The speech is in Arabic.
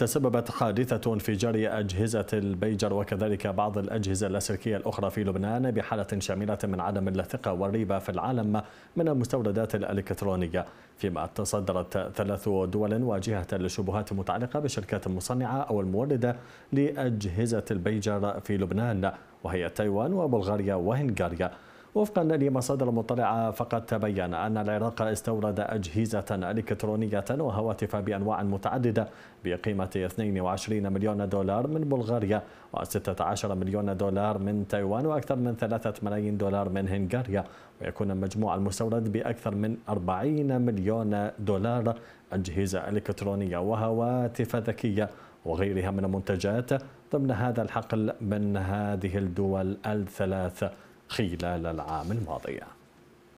تسببت حادثة انفجار أجهزة البيجر وكذلك بعض الأجهزة اللاسلكية الأخرى في لبنان بحالة شاملة من عدم الثقة والريبة في العالم من المستوردات الإلكترونية فيما تصدرت ثلاث دول واجهة لشبهات متعلقة بالشركات المصنعة أو الموردة لأجهزة البيجر في لبنان وهي تايوان وبلغاريا وهنغاريا وفقا لمصادر مطلعة فقد تبين أن العراق استورد أجهزة إلكترونية وهواتف بأنواع متعددة بقيمة 22 مليون دولار من بلغاريا و16 مليون دولار من تايوان وأكثر من 3 ملايين دولار من هنغاريا ويكون المجموع المستورد بأكثر من 40 مليون دولار أجهزة إلكترونية وهواتف ذكية وغيرها من المنتجات ضمن هذا الحقل من هذه الدول الثلاث خلال العام الماضي